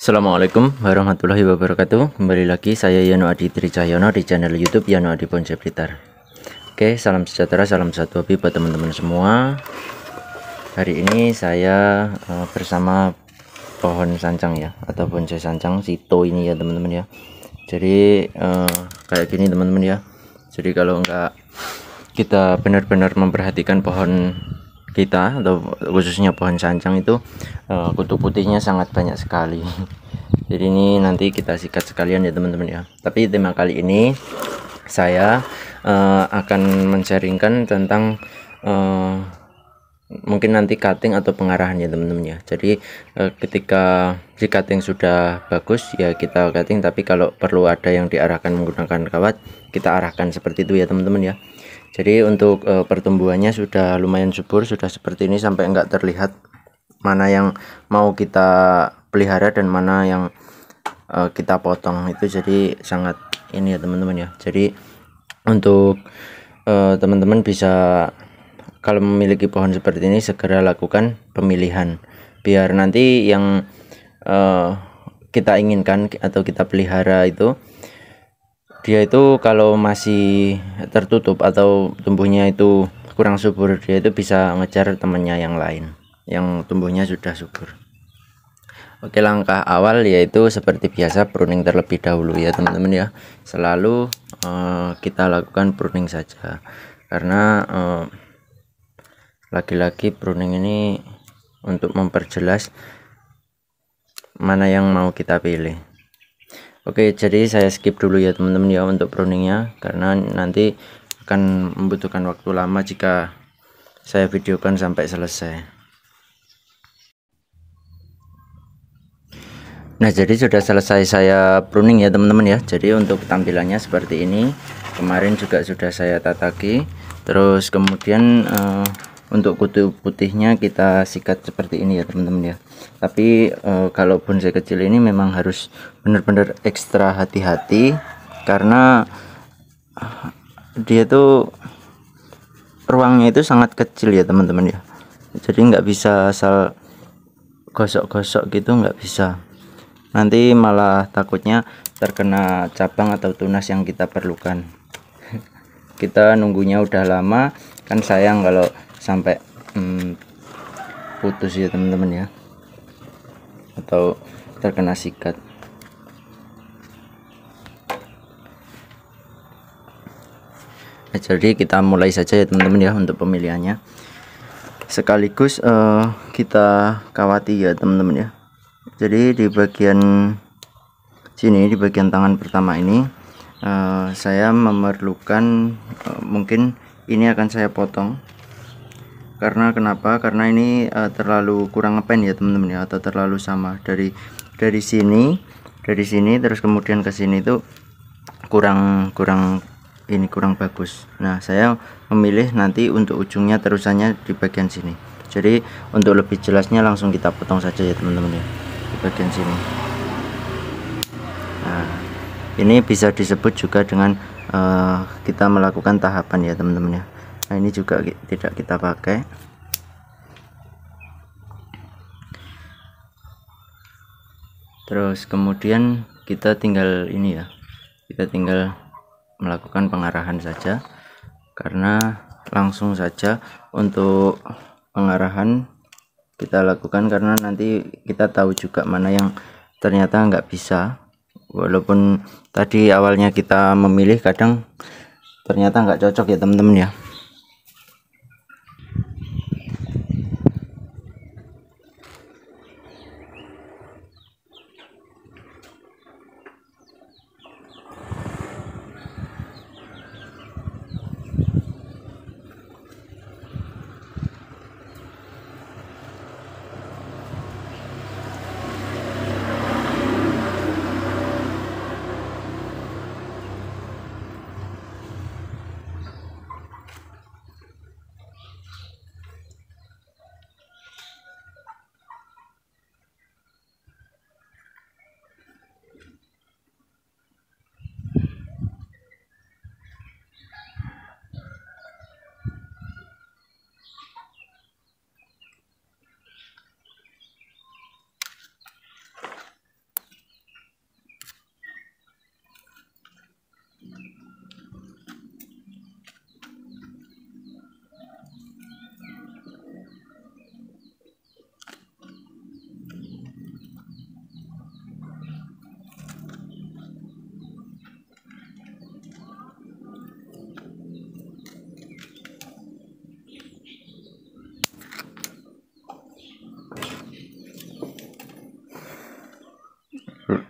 Assalamualaikum warahmatullahi wabarakatuh Kembali lagi saya Yano Adi Cahyono di channel youtube Yano Adi Ponce Blitar Oke salam sejahtera salam satu hobi buat teman-teman semua Hari ini saya uh, bersama pohon sancang ya Atau bonsai sancang sito ini ya teman-teman ya Jadi uh, kayak gini teman-teman ya Jadi kalau enggak kita benar-benar memperhatikan pohon kita atau khususnya pohon sancang itu uh, kutu putihnya sangat banyak sekali jadi ini nanti kita sikat sekalian ya teman-teman ya tapi tema kali ini saya uh, akan mencaringkan tentang uh, mungkin nanti cutting atau pengarahannya teman-teman ya jadi uh, ketika si cutting sudah bagus ya kita cutting tapi kalau perlu ada yang diarahkan menggunakan kawat kita arahkan seperti itu ya teman-teman ya jadi untuk e, pertumbuhannya sudah lumayan subur sudah seperti ini sampai enggak terlihat mana yang mau kita pelihara dan mana yang e, kita potong itu jadi sangat ini ya teman-teman ya jadi untuk eh, teman-teman bisa kalau memiliki pohon seperti ini segera lakukan pemilihan biar nanti yang kita inginkan atau kita pelihara itu dia itu kalau masih tertutup atau tumbuhnya itu kurang subur dia itu bisa ngejar temennya yang lain yang tumbuhnya sudah subur Oke langkah awal yaitu seperti biasa pruning terlebih dahulu ya teman-teman ya selalu uh, kita lakukan pruning saja karena eh, lagi-lagi uh, pruning ini untuk memperjelas mana yang mau kita pilih Oke jadi saya skip dulu ya teman-teman ya untuk pruningnya karena nanti akan membutuhkan waktu lama jika saya videokan sampai selesai nah jadi sudah selesai saya pruning ya teman-teman ya jadi untuk tampilannya seperti ini kemarin juga sudah saya tataki terus kemudian uh, untuk kutu putihnya kita sikat seperti ini ya teman-teman ya tapi e, kalau bonsai kecil ini memang harus benar-benar ekstra hati-hati karena eh, dia tuh ruangnya itu sangat kecil ya teman-teman ya jadi nggak bisa asal gosok-gosok gitu nggak bisa nanti malah takutnya terkena cabang atau tunas yang kita perlukan kita nunggunya udah lama kan sayang kalau sampai hmm, putus ya teman-teman ya atau terkena sikat nah, jadi kita mulai saja ya teman-teman ya untuk pemilihannya sekaligus uh, kita kawati ya teman-teman ya jadi di bagian sini di bagian tangan pertama ini uh, saya memerlukan uh, mungkin ini akan saya potong karena kenapa karena ini uh, terlalu kurang ngepen ya teman-teman ya atau terlalu sama dari dari sini dari sini terus kemudian ke sini itu kurang kurang ini kurang bagus nah saya memilih nanti untuk ujungnya terusannya di bagian sini jadi untuk lebih jelasnya langsung kita potong saja ya teman-teman ya di bagian sini nah ini bisa disebut juga dengan uh, kita melakukan tahapan ya teman-teman ya nah ini juga tidak kita pakai terus kemudian kita tinggal ini ya kita tinggal melakukan pengarahan saja karena langsung saja untuk pengarahan kita lakukan karena nanti kita tahu juga mana yang ternyata nggak bisa walaupun tadi awalnya kita memilih kadang ternyata nggak cocok ya teman-teman ya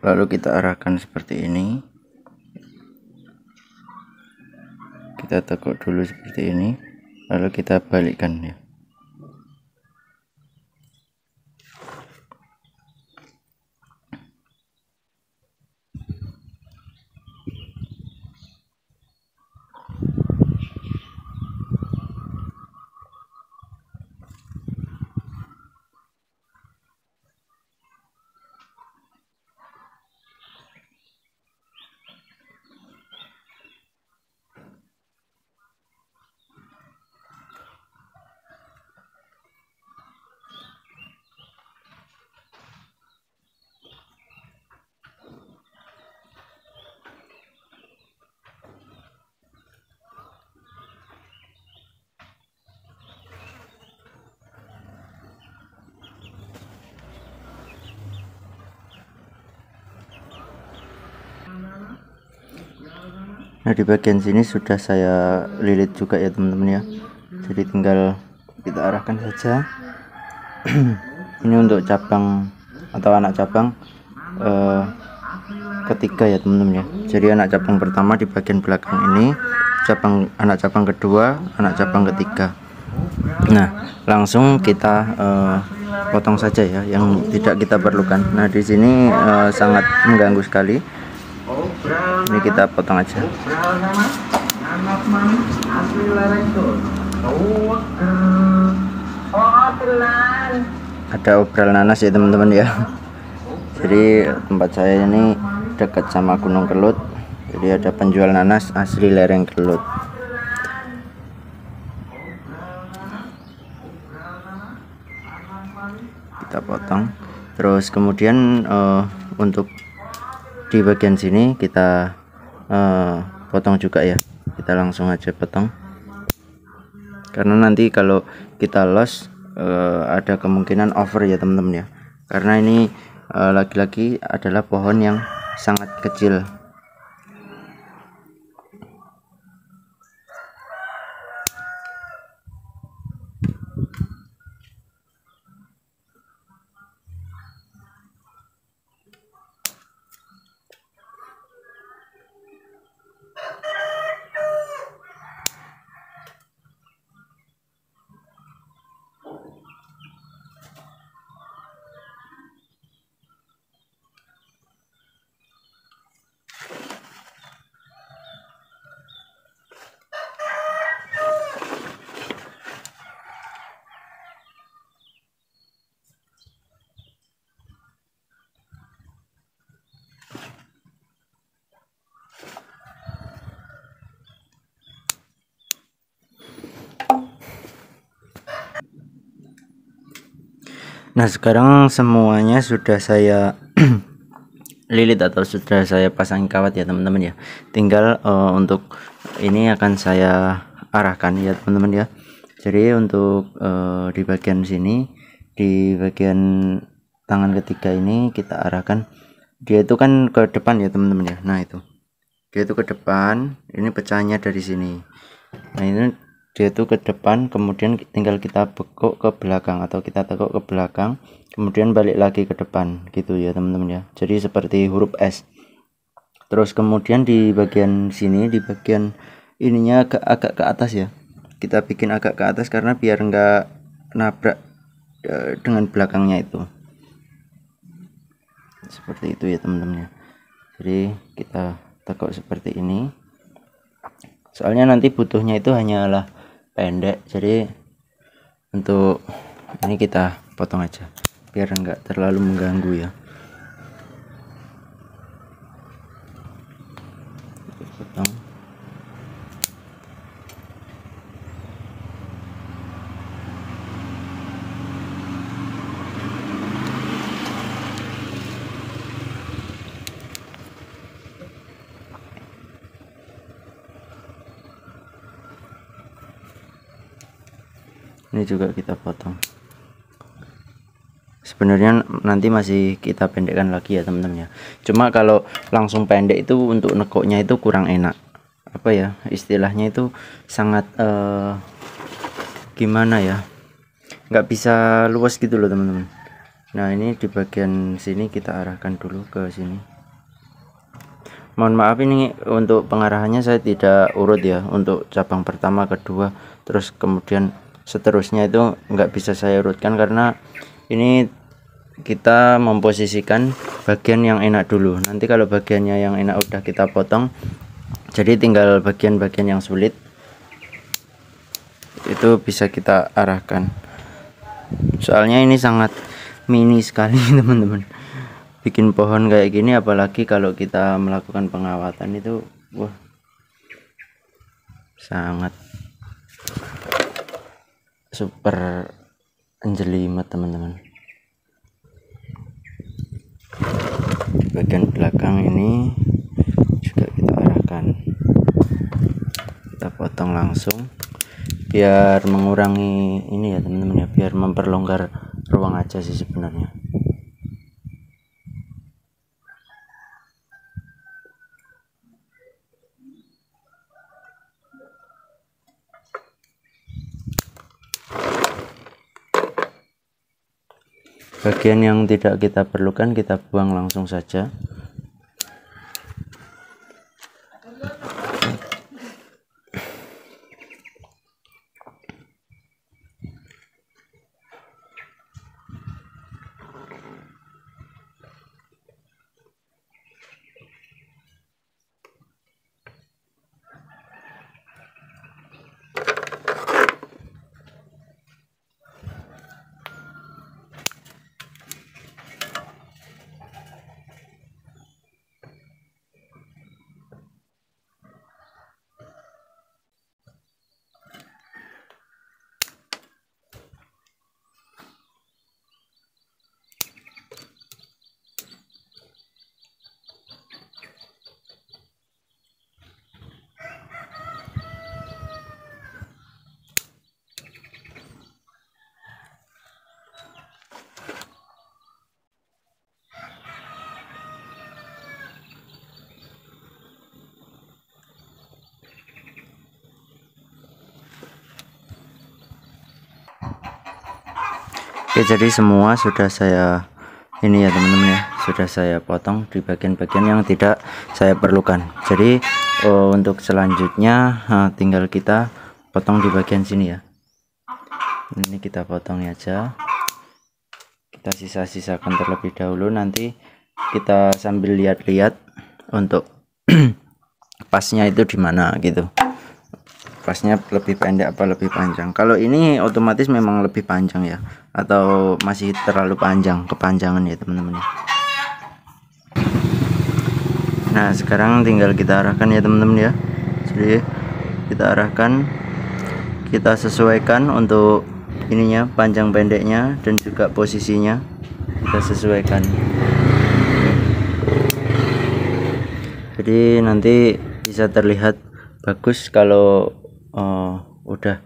lalu kita arahkan seperti ini kita tekuk dulu seperti ini lalu kita balikkan ya nah di bagian sini sudah saya lilit juga ya teman-teman ya jadi tinggal kita arahkan saja ini untuk cabang atau anak cabang eh, ketiga ya teman-teman ya jadi anak cabang pertama di bagian belakang ini cabang anak cabang kedua anak cabang ketiga nah langsung kita eh, potong saja ya yang tidak kita perlukan nah di sini eh, sangat mengganggu sekali ini kita potong aja ada obral nanas ya teman-teman ya jadi tempat saya ini dekat sama Gunung Kelut jadi ada penjual nanas asli lereng Kelut kita potong terus kemudian uh, untuk di bagian sini kita uh, potong juga ya kita langsung aja potong karena nanti kalau kita los uh, ada kemungkinan over ya teman-teman ya karena ini eh, lagi-lagi uh, lagi -lagi adalah pohon yang sangat kecil Nah sekarang semuanya sudah saya lilit atau sudah saya pasang kawat ya teman-teman ya. Tinggal uh, untuk ini akan saya arahkan ya teman-teman ya. Jadi untuk uh, di bagian sini di bagian tangan ketiga ini kita arahkan dia itu kan ke depan ya teman-teman ya. Nah itu dia itu ke depan. Ini pecahnya dari sini. Nah ini dia itu ke depan kemudian tinggal kita bekuk ke belakang atau kita tekuk ke belakang kemudian balik lagi ke depan gitu ya teman-teman ya jadi seperti huruf S terus kemudian di bagian sini di bagian ininya agak, agak ke atas ya kita bikin agak ke atas karena biar enggak nabrak e, dengan belakangnya itu seperti itu ya teman-teman ya jadi kita tekuk seperti ini soalnya nanti butuhnya itu hanyalah pendek jadi untuk ini kita potong aja biar enggak terlalu mengganggu ya ini juga kita potong sebenarnya nanti masih kita pendekkan lagi ya teman-teman ya cuma kalau langsung pendek itu untuk nekoknya itu kurang enak apa ya istilahnya itu sangat uh, gimana ya nggak bisa luas gitu loh teman-teman nah ini di bagian sini kita arahkan dulu ke sini mohon maaf ini untuk pengarahannya saya tidak urut ya untuk cabang pertama kedua terus kemudian seterusnya itu nggak bisa saya urutkan karena ini kita memposisikan bagian yang enak dulu nanti kalau bagiannya yang enak udah kita potong jadi tinggal bagian-bagian yang sulit itu bisa kita arahkan soalnya ini sangat mini sekali teman-teman bikin pohon kayak gini apalagi kalau kita melakukan pengawatan itu wah sangat super anjelimet teman-teman bagian belakang ini juga kita arahkan kita potong langsung biar mengurangi ini ya teman-teman ya biar memperlonggar ruang aja sih sebenarnya bagian yang tidak kita perlukan kita buang langsung saja Oke ya, jadi semua sudah saya ini ya teman-teman ya sudah saya potong di bagian-bagian yang tidak saya perlukan jadi uh, untuk selanjutnya uh, tinggal kita potong di bagian sini ya ini kita potong aja kita sisa-sisakan terlebih dahulu nanti kita sambil lihat-lihat untuk pasnya itu di mana gitu kelasnya lebih pendek apa lebih panjang kalau ini otomatis memang lebih panjang ya atau masih terlalu panjang kepanjangan ya teman-teman ya nah sekarang tinggal kita arahkan ya teman-teman ya jadi kita arahkan kita sesuaikan untuk ininya panjang pendeknya dan juga posisinya kita sesuaikan jadi nanti bisa terlihat bagus kalau Oh udah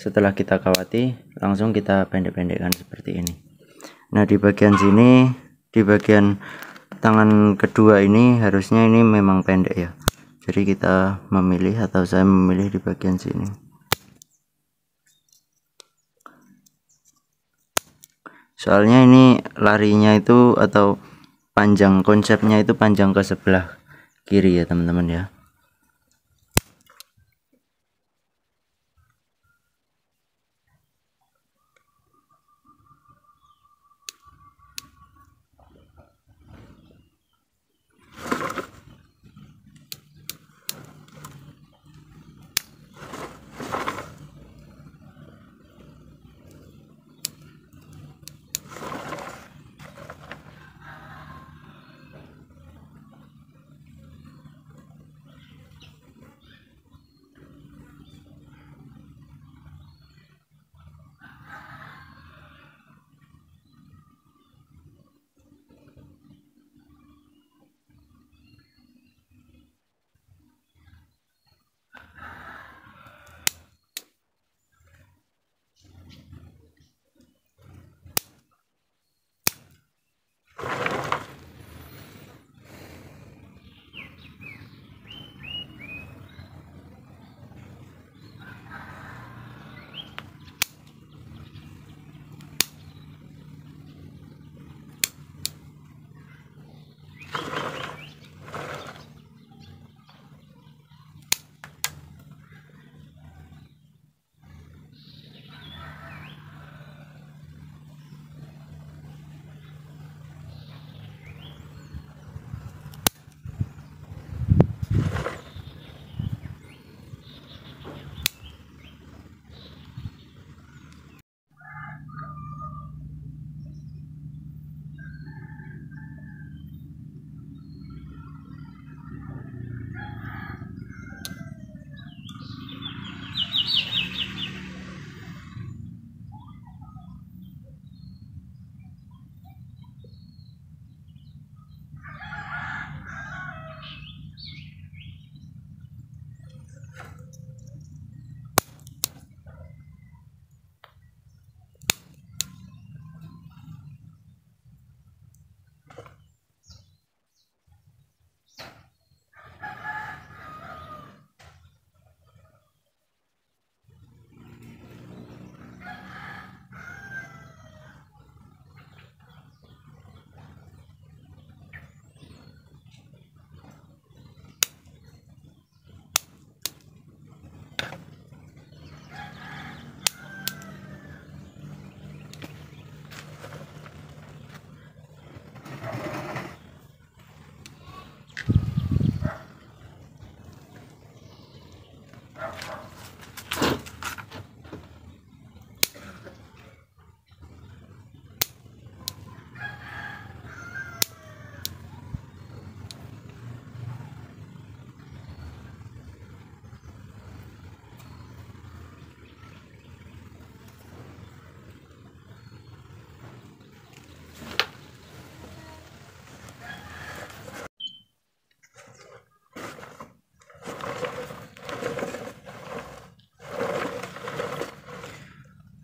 setelah kita kawati langsung kita pendek-pendekkan seperti ini nah di bagian sini di bagian tangan kedua ini harusnya ini memang pendek ya jadi kita memilih atau saya memilih di bagian sini soalnya ini larinya itu atau panjang konsepnya itu panjang ke sebelah kiri ya teman-teman ya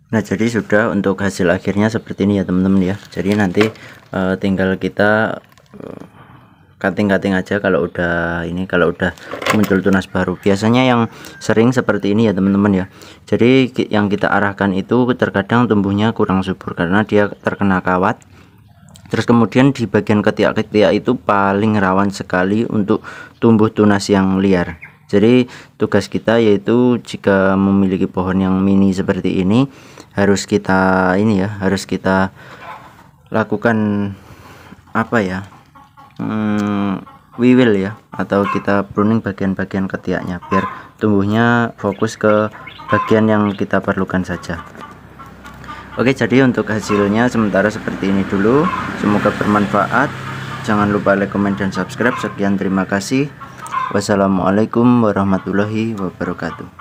Nah jadi sudah untuk hasil akhirnya seperti ini ya teman-teman ya jadi nanti uh, tinggal kita cutting-cutting eh, aja kalau udah ini kalau udah muncul tunas baru biasanya yang sering seperti ini ya teman-teman ya jadi yang kita arahkan itu terkadang tumbuhnya kurang subur karena dia terkena kawat terus kemudian di bagian ketiak-ketiak itu paling rawan sekali untuk tumbuh tunas yang liar jadi tugas kita yaitu jika memiliki pohon yang mini seperti ini harus kita ini ya harus kita lakukan apa ya hmm, will ya atau kita pruning bagian-bagian ketiaknya biar tumbuhnya fokus ke bagian yang kita perlukan saja oke jadi untuk hasilnya sementara seperti ini dulu semoga bermanfaat jangan lupa like comment dan subscribe sekian terima kasih wassalamualaikum warahmatullahi wabarakatuh